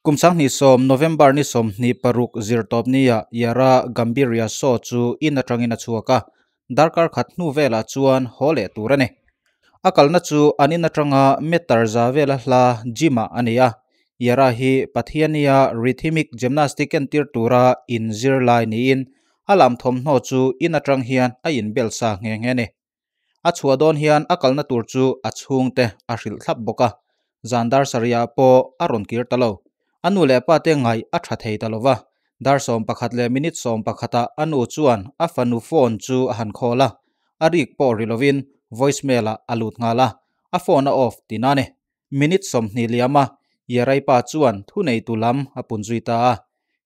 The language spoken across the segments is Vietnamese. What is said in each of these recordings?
kumsang ni som november ni som ni paruk zirtop niya yara gambiria so chu in atangin achuaka darkar khatnu vela chuan hole turane akalna chu anin atanga metar za vela hla jima ania yara hi pathiania rhythmic gymnastic and tir tura in zir lai ni in alam thom no chu in atang hian a in bel sa nge nge ne a chhuwa don hian akalna tur chu achhung te a hril thlap boka zandar saria po aron kirtalo anu le pa te ngai a tha thei ta lova dar som pakhat le minute som pakhata anu chuan a fanu phone chu a han khola a rik po rilovin voicemail a alut ngala a phone a off tinane minute som ni liama yerai pa chuan thu nei tulam apun zuita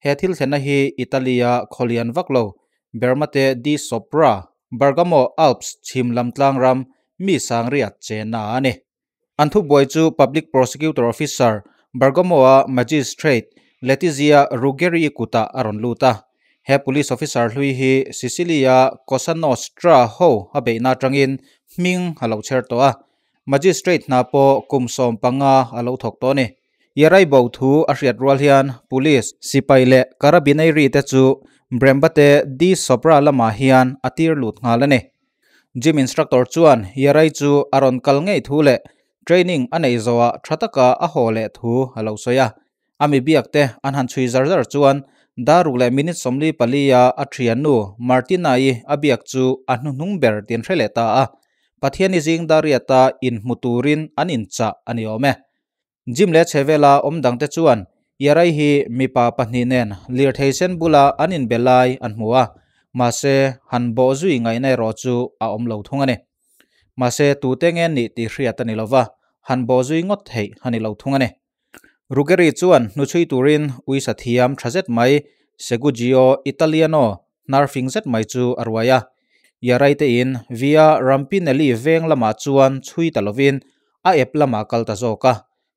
he thil thena hi italia kholian vaklo berma di sopra bergamo alps chimlam tlang ram mi sang riat che na ane anthu boy chu public prosecutor officer Bargomoa Magistrate Letizia Ruggeri Kuta Aron Luta. He police officer hui hi Sicilia Cosa Nostra ho ha bai na trangin ming ha lau cher toa. Magistrate na po kum som pa nga ha lau thok to ni. Yerai bau thu a shiat rual hiyan police si pai le karabinei ri te c h u bremba te di sopra la ma hiyan atir lu t ngalane. g y m instructor chuan yerai h u aron kal n g e i thu le training anei zowa thataka a hole thu alo soya ami biakte an han chui zar zar chuan daru le minute somli palia a thianu martina i abiak chu anu nung ber tin hrele ta a pathiani jing ta in muturin anin cha ani ome jim le chevela om dangte chuan yarai hi mipa pahni nen lir theisen bula anin belai an muwa ma se han bo zui ngai nei ro chu a om lo thungani mà se tu te nge ni ti hriat ani lova han bo zui ngot hei hani lo thunga ne rugeri chuan nu chui turin ui sa thiam thajet mai segugio italiano narfing zet mai chu arwaya yarai te in via rampinelli veng lama chuan chui talovin a ep lama kalta zoka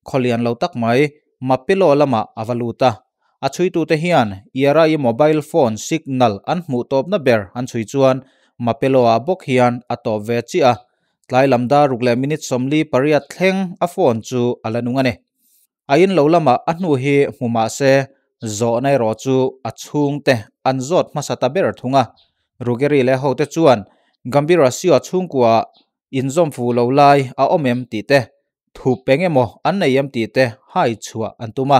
kholian lo tắc mai mapilo lama avaluta a chui tu te hian yarai mobile phone signal an mu top na ber an chui chuan mapelo a bok hian a to ve chi a tlai lamda rukle minute somli pariat thleng a phone chu alanung ane ain lo lama anu hi hmuma ah se zo nai ro chu a chhung te an zot ma sata ber thunga rugeri le hote chuan gambira si a chhung kwa in zom fu lo lai a omem ti te thu pengemo an nei em ti te hai chua an tuma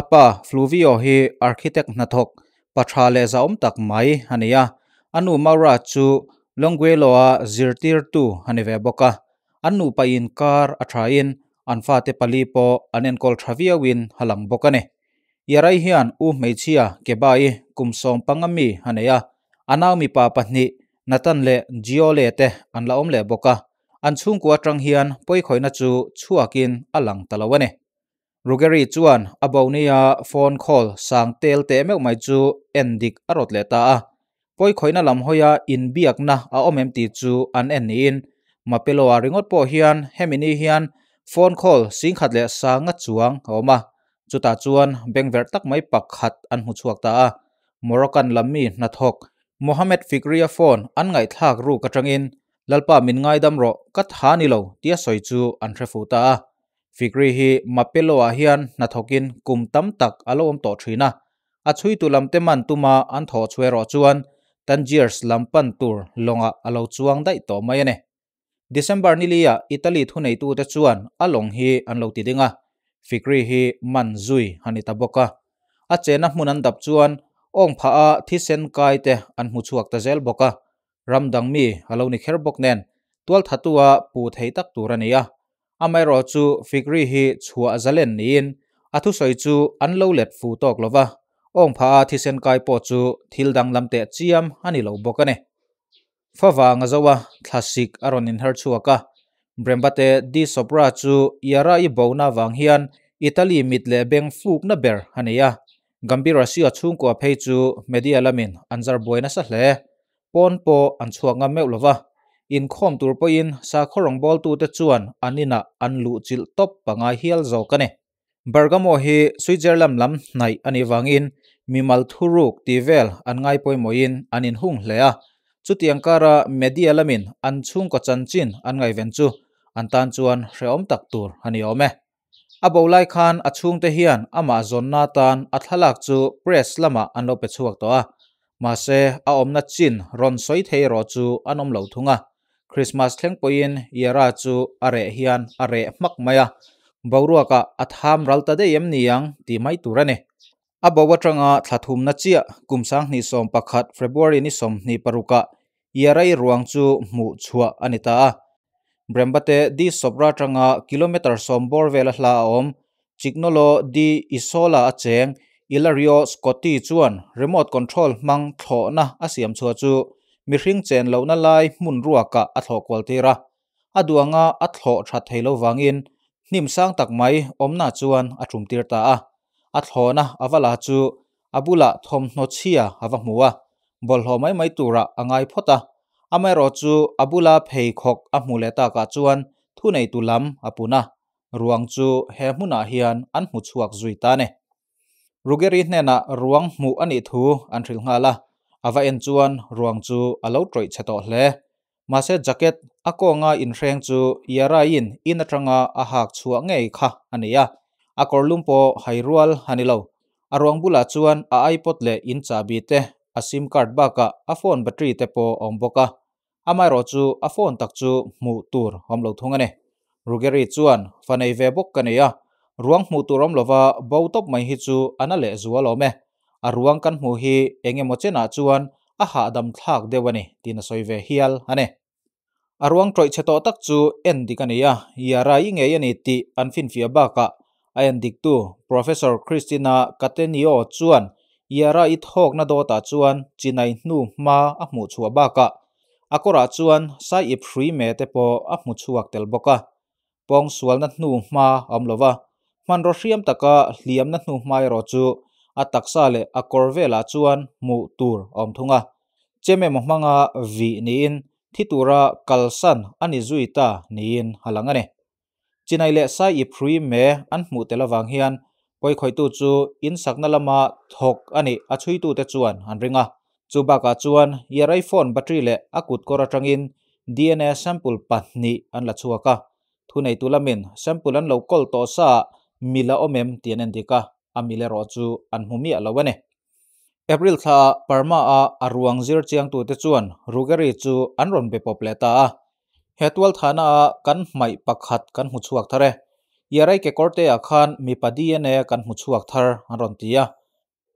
apa fluvio hi architect na thok pathale za om tak mai hania anu mara chu longwe loa zirtir tu haneve boka annu pa in kar athain anfa te pali po anen kol thavia win halang boka ne yarai hian u meichia kebai kumsom pangami haneya anaw mi pa pahni natan le jio le te anla om le boka an chung ku atang hian poi khoina chu chuakin alang talawane rugeri chuan abonia phone call sang tel te mek mai chu endik arot le ta a ปอยขอยน่าลำหอยอินเบียกนะอาอมเอ็มติจูอันเอ็นนีนมาเปลวาริงอดปอเฮียนเฮมินีเฮียนฟอนคอลสิงขัดเละสังกดจวงเอามาจุตาจวนเบงเวร์ตักไม่ปักขัดอันหุ่ชวกตาโมร็อกันลำมีนัทกมูฮัมเหม็ดฟิกรียฟอนอันไงทากรูกระจังอินลลปามินไงดำรอกัดฮานิโลเตี่สอยจูอันเทฟูตาฟิกรีฮีมาเปลวาเฮียนนัทกินกุมตั้มตักอารมณ์ต่อชีนะอาชุยตุลำเตมันตุมาอันทอช่วยรอจวน Tangiers lampan tur longa alo chuang dai to mai ane December ni lia Italy thu nei tu te chuan along hi an lo ti dinga Fikri hi man zui hanita boka a chena hmun an dap chuan ong pha a thi sen kai te an mu chuak ta zel boka ramdang mi alo ni kher bok nen tual thatua pu thei tak tur ania amai ro chu fikri hi chhuwa zalen niin athu soi chu an lo let fu tok lova องพาทิเซนกายปอจูทิลดังลำเตะจียมอันนี้เราบอกกันเนฟ้าวางจะว่าคลาสสิกอารอนินฮิร์ชัวกะเบรมบัตเตดีสปราจูยาราอีบาวนาวังฮฮอันอิตาลีมิดเลเบงฟูกนับเบอร์ฮันเนียกัมบิรัสเซียชุ่งกว่าเพจูเมดิเอลามินอันซาร์บวยนัสเล่ปอนโปอันชัวงามเมลวะอินคอมตร์ปอินสาครองบอลตูเตจวนอันนี้นะอันลูจิลท็อปปังไอเฮลโจกันเน Bergamo hi Switzerland lam nai ani wangin mimal thuruk tivel an ngai poi moin anin hung lea. chutiang kara media lamin an chung ko chanchin an ngai ven an tan chuan reom tak tur hani ome abolai khan achung te hian ama zonna tan athalak chu press lama an lo pe chuak to a ma se a omna chin ron soi thei ro chu an om lo thunga christmas thleng poin yara chu are hian are hmak maya บาวรัวกะอธฐามรัลตาเดยมนียังตีไม่ตัวเนีอับบาวตรงอาทัทุมนัเจียกุมสังนิสมปักขัดเฟบรีนิสมนิปรุกะยารายรวงจูหมู่ชัวอันิตาบรมบัตเตดิสบราตรงอากิโลเมตรสมบอร์เวลลาอมจิกโนโลดิอิสโอลาเจงอิลาริโอสกอตตีจวนรีโมทคอนโทรลมังโถนะอาเสียมชัวจูมิริงเจนเลวนาไลมุนรัวกาอัฐโควลเทระอดวงอาอัฐโวชัดเทโลวังอินนิมสร้างตักไม้อมนาจวนอาถุมตีรตาอะอัดหอนะอาวลาจูอาบุละทอมนชียอาวมัวบอลหอไม่ไม่ตุระอ่างไงพอตาอเมรอจูอาบุลาเพยอกอามูเลตากาจวนทุนในตุลัมอาปุนะรวงจูเฮมุนาฮิยนอันมุชวกจุยตาเนรูเกรีเนนะรวงมูอันอิทูอันริลฮาละอาวเอ็นจวนรวงจูอาเลูตรอยเชตอเล mà mase jacket akonga in reng chu yara in in atanga a hak chua ngei kha ania a korlum hai rual hanilo aruang bula chuan a ipod le in chabi te a sim card baka a phone battery te po om boka amai ro chu a phone tak chu mu tur hom lo thunga ne rugeri chuan fanei ve bok kania ruang mu turom lova bo top mai hi chu anale zualo me aruang kan mu hi engemaw chena chuan a ha dam thak dewani tina soive hial ane arwang troi cheto tak chu en dikania ah. yara inge yani ti anfin fia baka ayan tu. professor christina katenio chuan yara i thok na dota chuan chinai nu ma a mu chua baka akora chuan sai i phri me te po a mu chuak tel boka pong sual na nu ma amlova man ro hriam taka hliam na nu mai ro chu a taksa le a kawr vela chuan mu tur om thunga cheme mo hmanga vi niin thitura kalsan ani zuita niin halang ane chinai le sa i phrui me an mu telawang hian koi khoi tu chu in sakna lama thok ani a chui tu te chuan an ringa chu baka chuan yerai phone battery le akut kora tangin dna sample patni an la chuaka thunei tulamin sample an lo kol to sa mila omem tian en dika อมิเลโรจูอันมุมีอัลวะเนเอพริลท่าปาร์มาอาอารวงซิร์จียงตัวเตจวนรูเกริจูอันรอนเปปอปเลตาเฮตวลท่านาคันไม่ปักหัดคันหุ่นชักทาร์เยารายเกอร์เตอาคันมีปัดีเอเยคันหุ่นชักทาร์อันรอนตียา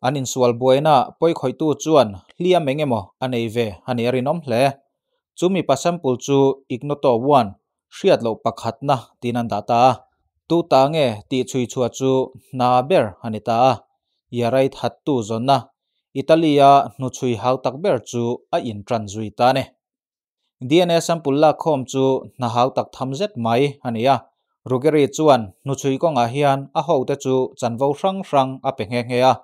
อันอินสวลบัวน่าปอยคอยตัวจวนเลียมเงี้มอันเอเวอันเอรินอมเล่จูมีปัสมปุลจูอิกโนโตวันเชียดโกปักหัดนะตีนันดาตา tu ta nge ti chui chua chu na ber hanita a yarai that tu zona italia nu chui hau tak ber chu a in tran zui ta ne dna sample la khom chu na hau tak tham zet mai hania rugeri chuan nu chui ko nga hian a ho te chu chanvo rang rang a pe nge nge a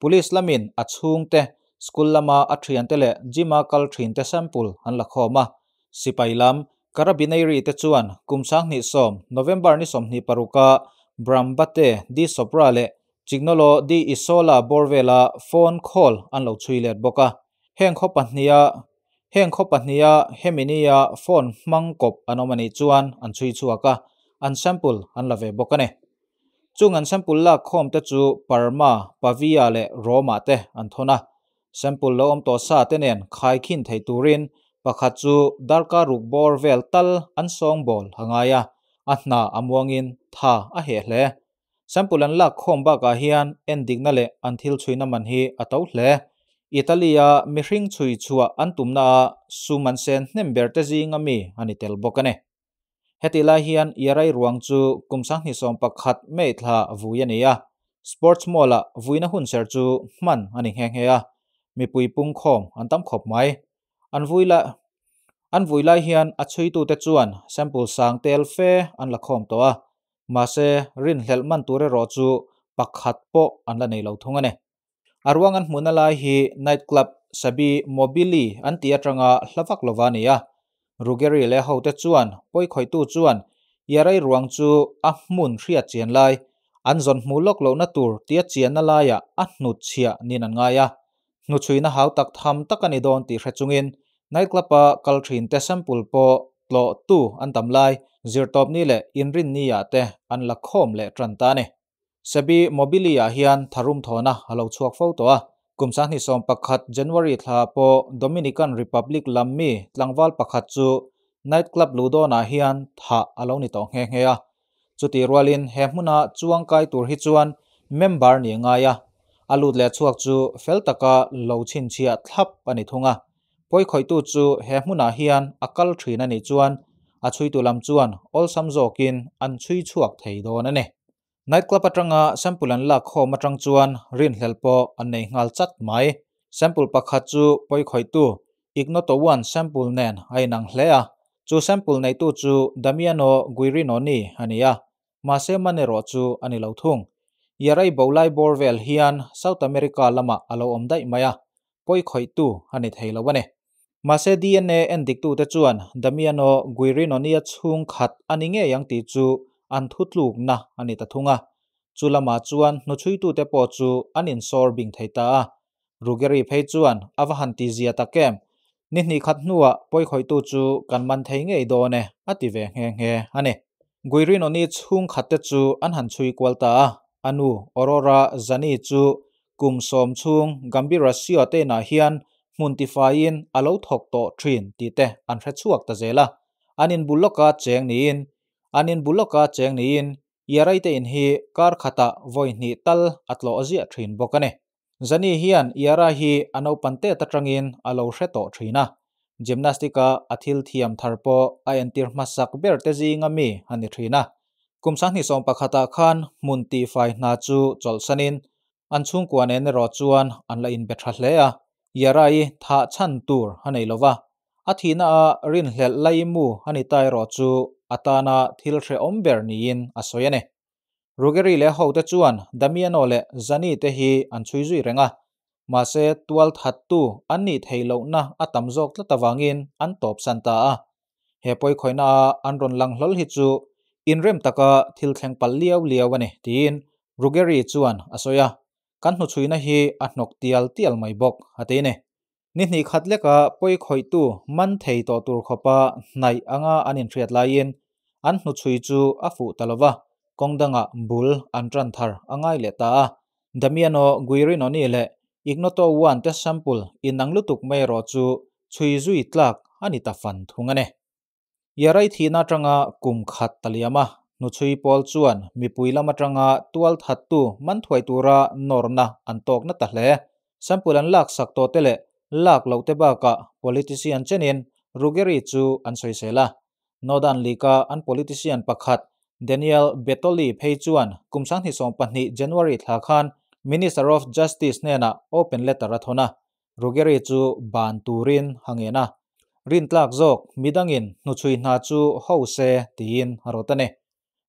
police lamin a chung te school lama a thian te le jima kal thin te sample an la khoma sipai lam karabinai te chuan kumsang ni som november ni som ni paruka brambate di sopra le chignolo di isola borvela phone call an lo chui let boka heng kho pahnia heng kho pahnia heminia phone mangkop anomani chuan an chui chuaka an sample an lave boka ne chung an sample la khom te chu parma pavia le roma te an thona sample lo om to sa tenen khai khin thei turin pakhat chu darka ruk bor vel tal an song bol hangaya a hna amuangin tha a he sample an lak khom ba ka hian en dikna le an chuina man hi a to hle italia mi hring chui chua an tumna su man sen hnem ber te jing ami ani tel bokane hetila hian yarai ruang chu kumsang ni som pakhat me thla vuyania sports mola vuina hun ser chu man ani heng heya mi pui pung khom an tam khop mai an vuila an vuila hian a chui tu te chuan sample sang tel fe an la khom to a ma se rin hlel man ture ro chu pakhat po an la nei lo thung ane arwang an hmun lai hi night club sabi mobili an tia tanga hlawak lovania rugeri le ho te chuan poi khoi tu chuan yarai ruang chu a hmun hria chen lai an zon mu lok lo na tur tia chian na laya a hnut chhia nin an ngaya nu chuina hau tak tham tak ani don ti hre chungin nightclub a kal thin te sampul po tlo tu an tam lai zirtop ni le inrin ni ya te an la khom le tran ta ne sebi mobilia hian tharum thona halo chuak fo to a kumsan hi som pakhat january thla po dominican republic lammi tlangwal pakhat chu nightclub ludona hian tha alo ni to nge nge a chuti rwalin he hmuna chuang kai tur hi chuan member ni nga ya อาลุดเลี้ยชวกจูเฟลตะกะเลวชินเชียทับปนิทงะป่วยคอยตู่จูเฮมุนาเฮียนอักลทรีนันีจวนอาช่วยตัวลำจวนออลซัมโจกินอันช่วยชวกไทยโดนันเนในกลับปัจจังะสัมปุลันลักโฮมาจังจวนรินเฮลโปอันในงาลจัดไหมสัมปุลปะขัดจูป่วยคอยตู่อีกโนตัววันสัมปุลเนนไอหนังเลียจูสัมปุลในตู่จูดามิอาโนกุยรินอันนี้อะมาเซมันเนโรจูอันนี้เราทุง yarai bolai borvel hian south america lama alo om dai maya poi khoi tu hani theilo wane mase dna en dik tu te chuan damiano guirino nia chung khat ani nge yang ti chu an thutluk na ani ta thunga chu lama chuan no chui tu te po chu anin sor bing theita rugeri phei chuan avahan ti zia ta kem ni ni khat nuwa poi khoi tu chu kan man thei ngei do ne ati ve nge nge ane guirino ni chung khat te chu an han chui kwalta anu aurora zani chu kum som chung gambira sia te na hian muntifain alo thok to thin ti te an hre chuak ta zela anin buloka cheng ni in anin buloka cheng ni in yarai te in hi kar khata voi ni tal atlo azia thin bokane zani hian yara hi ano pante ta tangin alo hre to thina gymnastica athil thiam tharpo a entir masak ber te zi ngami thina kumsan hi som pakhata khan munti fai na chu cholsanin an chung kuan en ro chuan an la in be tha hle a yarai tha chan tur hanei lova athina a rin hlel lai mu ani tai ro chu atana thil thre om ber ni in asoyane rugeri le ho te chuan damiano le zani te hi an chui zui renga ma se tual that tu an ni theilo na atam jok la tawangin an top santa a he poi khoina an ron lang hlol hi chu อินเรมตะก็ทิลแขงปัลเลียวเลียววันนี้ทีนรูเกอรี่จวนอสอยากันหนุ่ช่วยนะฮีอันนกเตียลเตียลไม่บอกอะไรเนี่ยนี่นี่ขัดเล็กอะป่ยคอยตู้มันเที่ยวตัวตัวขปะในอ่างอันอินเทรดไลน์อันหนุ่ช่วยจูอาฟุตลวะกงดังอะบุลอันจันทาร์อ่างไอเลต้าดามิเอโนกุยรินอนี่แหละอีกนอตัววันเทสแชมเปิลอินังลุตุกไม่รอจูช่วยจูอยตลักอันนี้ตาฟันทุ่งเนี่ย yarai thina tanga kum khat taliama nuchui pol chuan mipui lama tanga tual that tu man thwai tura norna antok na ta hle sampulan lak sak to tele lak lo te ba ka politician chenin rugeri chu an soi sela nodan lika an politician pakhat Daniel Betoli phei chuan kumsang hi som pahni January thla khan Minister of Justice nena open letter athona rugeri chu ban turin hangena rin tlak zok midangin nuchui na chu ho se tin harotane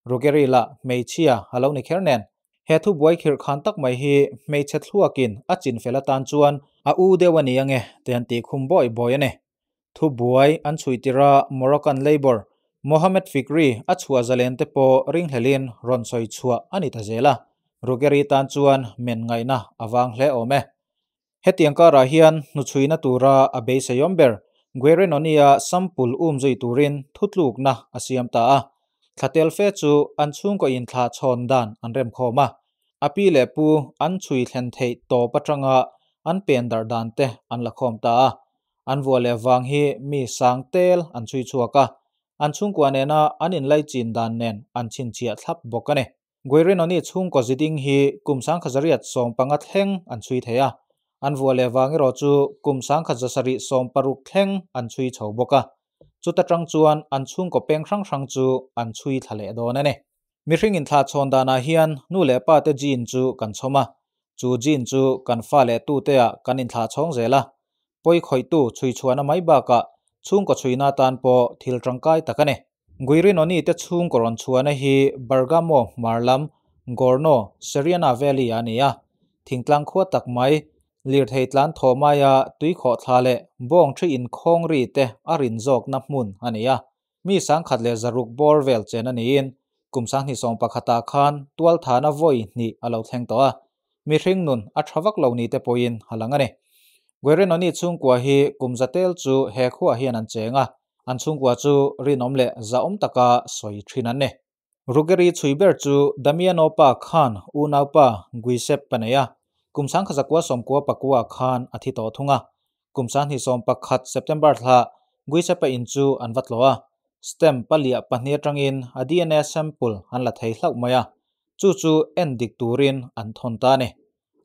rogeri la Mechia alo ni khernen he thu boy khir khan tak mai hi mei che thluakin a chin fela tan chuan a u dewani ange ten ti khum boy boy ane thu buai an chuitira moroccan labor mohammed fikri a chua zalen te po ring helin ron soi chua ani ta zela rogeri tan chuan men ngai na awang hle ome he tiang ka ra hian nu chuina tura a be se กเรนอนียสัมผัสอุ้มใจตูรินทุดลูกนะอาศัยตาคาเทลเฟจูอันชุ่มก็อินทาชอนดันอันเริ่มเข้ามาอภิเลปูอันช่วยเทนเทตโตปัจจุบันอันเปลี่ยนดัดดันเตอันละคมตาอันวัวเลวังฮีมีสังเทลอันช่วยช่วยกันอันชุ่มกว่าเนน่าอันอินไลจินดานเนนอันชินเชียทับบกันเนกเรนอนี่ชุ่มก็จิติงฮีกุมสังขจริยส่งปังกัดเฮงอันช่วยเทีย an vua le wangi ro chu kum sang kha jasari som paru khleng an chui chho boka chu ta tang chuan an chung ko peng hrang hrang chu an chui thale do na ne mi ring in tha chon dana hian nu le pa te jin chu kan choma chu jin chu kan fa le tu te a kan in tha chong zela poi khoi tu chui chuana mai ba ka chung ko chuina tan po thil tangkai takane guirin oni te chung koron chuana hi bergamo marlam gorno seriana valley ania thingtlang khuwa tak mai lir thei tlan thomaya tui kho thla le bong thi in khong ri te arin jok na hmun ania mi sang khat le zaruk bor vel chen ani in kum sang ni song pakhata khan tual thana voi ni alo theng to a mi hring nun a thawak lo ni te poin halanga ne gwerin ni chung kwa hi kumzatel chu he khu a hian an chenga an chung kwa chu ri rinom le za om taka soi thinan ne rugeri chuiber chu pa khan unaupa guisep paneya kumsang khazakwa somkua pakua khan athi to thunga kumsan hi som pakhat september thla guisa pa inchu loa, stem palia pahne tangin DNA sample an la thei hlau maya chu chu en dik turin an thon ta ne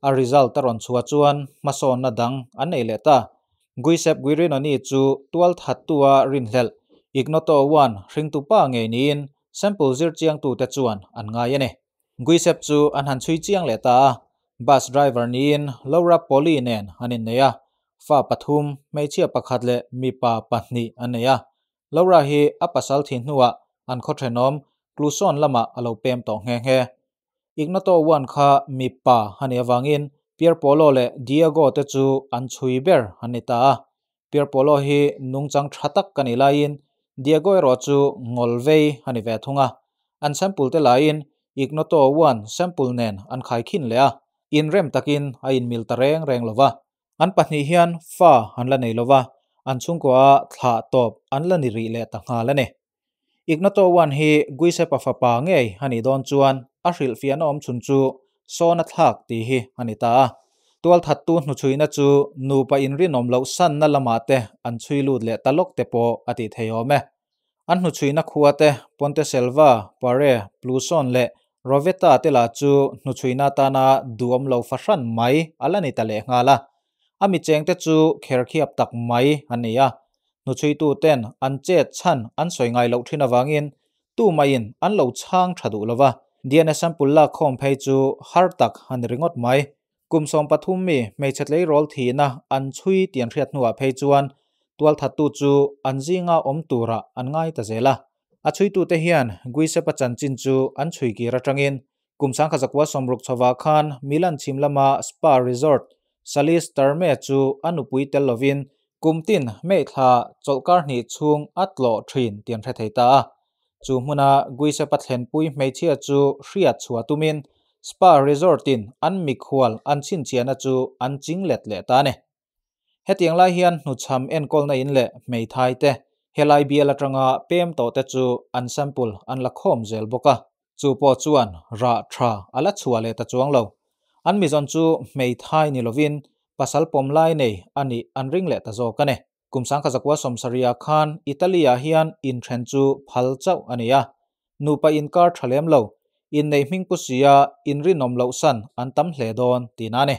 a result taron chua chuan mason na dang an nei le ta guisep guirin ani chu twal that tua rin hlel ignoto one, ring tu pa nge niin sample zir chiang tu te chuan an nga ya ne guisep chu an han chui chiang le ta บัสไดรเวอร์นีนลอร่าพอลีเนนอันนี้เนี่ยฟ้าปฐุมไม่เชื่อประคัดเลยมีป่าปันนีอันเนี่ยลอร่าเฮอปัสสัลทินัวอันโคตรนอมกลูซอนละมาอโลเปมต่อแห่อีกนัตัววันค่ะมีป่าฮันนีงวางอินเปียร์พอลโลเดียโกเตจูอันชุยเบอร์ฮันนี่ตาเปียร์พอลโลฮีนุ่งจังชัตักกันอีไลน์เดียโกเอรอจูงอลเวย์ฮันนี่เวทุงะอันสัมเปิลเตไลน์อีกนัตัววันสัมผัสเนนอันไข่ขินเลยอ่ะอินเรมตักินอินมิลตะเรงแรงลวะอันปัจจัยนฟ้าอันละในลวะอันชุงกว่าถ้าตบอันละน่รีเลตังหาลนีนอีกนัตัววันฮีกุยเซปฟาปางไงฮันิดอนจวนอัศริลฟียนอมชุนจูโซนัทฮักตีฮฮันิตาตัวถัดตัวนุชุยนัจูนูปอินรินอมเลวสันนั่นละมาเตอันชุยลูดเลตลกเตโปอดีตเฮียเมอันนุชุยนักวัวเตปอนเตเซลวาปาร์เรปลูซอนเลรเวตาเตลาจูนุชวยนาตานาดูอมลาวฟัชันไมอัลลรนี่ตะเลงาละอามิเจงเตจูเคอร์คีอับตักไมอันเนียนุชวยตูเตนอันเจชันอันสวยงามลาทีนาวางินตูไมอินอันลาช่างชัดูละวะดียนสันปุลลาคอมเพจูฮาร์ตักฮันริงอดไมกุมสองปฐุมมีไม่ชัดเลยรอลทีนะอันชวยเตียนเรียดหนัวเพจวนตัวทัตตูจูอันจิงาอมตูระอันง่ายตะเจละ a chui tu te hian gui se pachan chin chu an chui ki ratangin kumsang khajakwa somruk chowa khan milan chimlama spa resort salis tarme chu anupui telovin kumtin me tha cholkar ni chung atlo thrin tian re theita chu hmuna gui se pathen pui mei chia chu hria chua tumin spa resort in an mi khwal an chin chiana chu an ching let le ta ne hetiang lai hian nu cham en kol na in le mei thai te เฮลไยเบียละตรงาเปมโตเตจูอันสัมปุลอันลกโฮมเซลบุกะจูปอจวนราทราอลัชวาเลตจวงเลวอันมิจอนจูเมทไฮนิลวินปัสสลปมไลเนอันนี้อันริงเลตจวกันเนกุมสังคสกวาสมสริยาคันอิตาลีอาฮิยันอินเทรนจูพัลเจ้าอันนี้ยนูปอินคาร์ทะเลมเลวอินในมิงปุสยาอินรินอมเลวสันอันตัมเลดอนตินานเน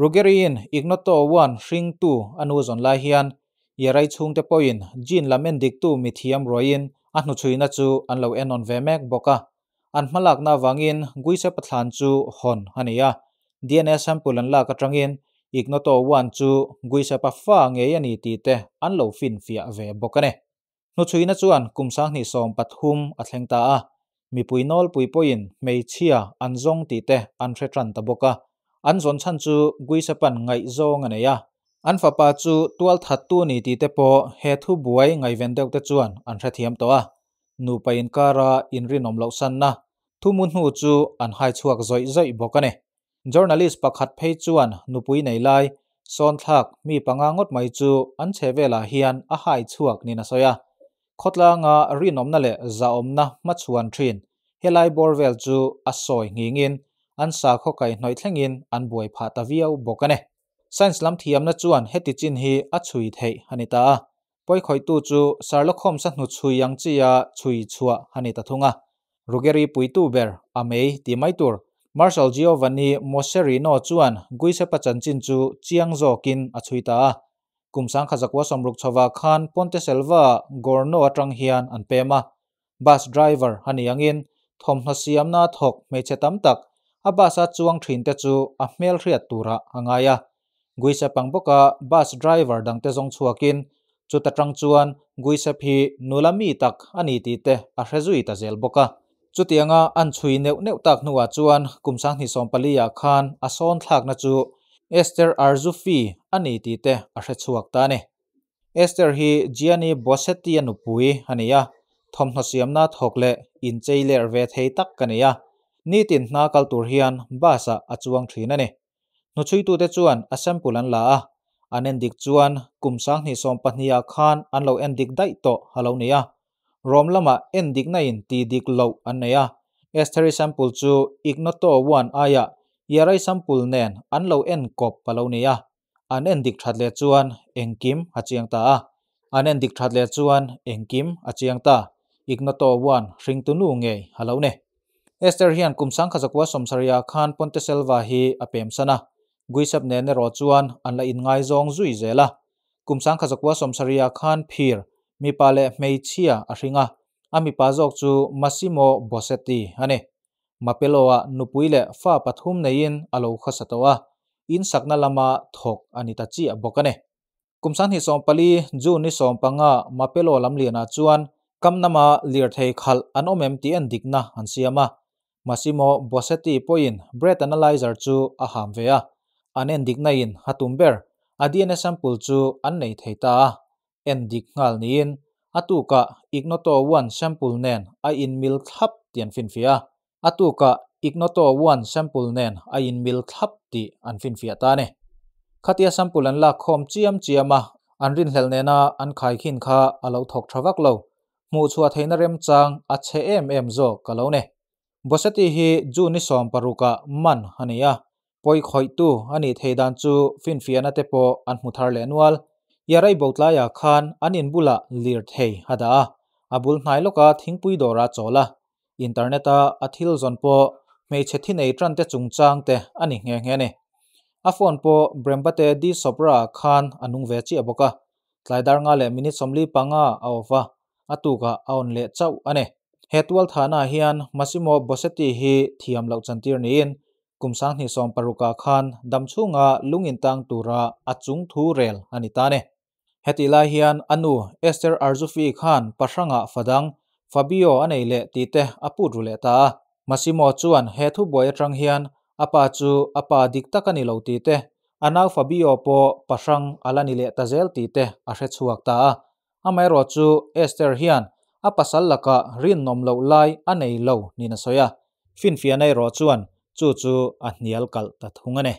รูเกรีนอิกโนโตวันริงตูอันวุจอนไลฮิยัน yarai chung te poin jin lamen dik tu mi thiam roin a hnu chuina chu an lo en on ve mek boka an hmalak na wangin guise pathlan chu hon hania dns sampul an la ka igno ignoto wan chu guise pa fa nge ani ti te an lo fin fia ve boka ne hnu chuina chuan kumsang ni som pathum a thlengta a mi puinol puipoin mei chia an zong ti te an thre tran ta boka an zon chan chu guise pan ngai zong aneya an fapa chu tual that tu ni ti te po he thu buai ngai ven deuh te chuan an hra thiam to a nu pa in kara in ri nom lo san na thu mun hu chu an hai chuak zoi zoi boka ne journalist pakhat phei chuan nupui nei lai son thak mi panga ngot mai chu an vela hian a hai chuak ni na soya khotla nga ri nom na le za om na ma chuan thin helai borvel chu a soi ngingin an sa kho kai noi thlengin an buai pha ta viau boka science lam thiam na chuan heti chin hi a chui thei hanita poi khoi tu chu sarlo khom sa hnu chui yang chi a chui chua hanita thunga rugeri puitu ber amei ti mai tur marshal giovanni moserino chuan guise pachan chin chu chiang zo kin a chui ta Kum kumsang khajakwa somruk chowa khan ponte selva gorno atang hian an pema bus driver hani angin thom hna siam na thok me che tam tak a bus a chuang thin te chu a hmel hriat tura angaya guisa pangboka bus driver dangte zong chuakin chu ta tang chuan guisa phi nulami tak ani ti te a hrezui ta zel boka chu tianga an chui neu neu tak nuwa chuan kumsang ni sompalia ah khan a son thlak na chu Esther Arzufi ani ti te a hre chuak ta ne Esther hi Gianni Bossetti anupui hania thomhna siam na le, in cheiler ve thei tak kania ni tin na kal tur hian basa achuang thina ne no chui tu te chuan asam à pulan la a à. à an en dik chuan kum sang ni som pahnia khan an lo en dik dai to halo nia rom lama en dik na in ti dik lo an nei a esther sample chu ignoto wan aya yarai sample nen an lo en kop palo nia an en dik thatle chuan engkim achiang ta a an en dik thatle chuan engkim achiang ta ignoto wan hring tu nu nge halo ne Esther hian kum sang khazakwa somsaria khan Selva hi apem sana guisap ne ne ro chuan an la in ngai zong zui zela kumsang khazakwa somsaria khan phir mi pale hmeichhia a hringa ami pa jok chu masimo boseti ane mapelowa nupuile fa pathum nein alo khasatowa in sakna lama thok anita chi abokane kumsan hi sompali ju ni sompanga mapelo lamliana chuan kamnama lirthei khal anom em ti an dikna an siama masimo boseti poin bread analyzer chu a hamvea an en dik na in hatum ber adn sample chu an nei thei ta ngal ni in atuka ignoto one sample nen a in mil thap tian fin fia atuka ignoto one sample nen a in mil thap ti an fin fia ta ne khatia sample an la khom chiam chiama an rin hlel nena an khai khin kha alo thok thawak lo mu chua theina rem chang a che em em zo kalo bosati hi ju ni som paruka man hania poi khoi tu ani theidan chu fin fiana te po an hmuthar le anual yarai botla ya khan anin bula lir thei hada abul hnai loka thingpui dora chola interneta athil zon po me chethi nei tran te chungchang te ani nge nge ne a phone po brembate di sopra khan anung ve chi aboka tlaidar nga le minute somli panga aofa atuka aon le chau ane hetwal thana hian masimo boseti hi thiam lo chantir niin sang ni som paruka khan damchunga lungin tang tura achung thu rel anitane heti lai hian anu Esther Arzufi khan pasanga fadang Fabio aneile tite apu rule ta masimo chuan he thu boi atang hian apa chu apa dikta kani lo tite anaw Fabio po pasang alani le tazel tite a hre chuak ta amai ro chu Esther hian apasal laka rin nom lo lai anei lo nina soya fin fianai ro chuan chu chu a hnial kal ta thungane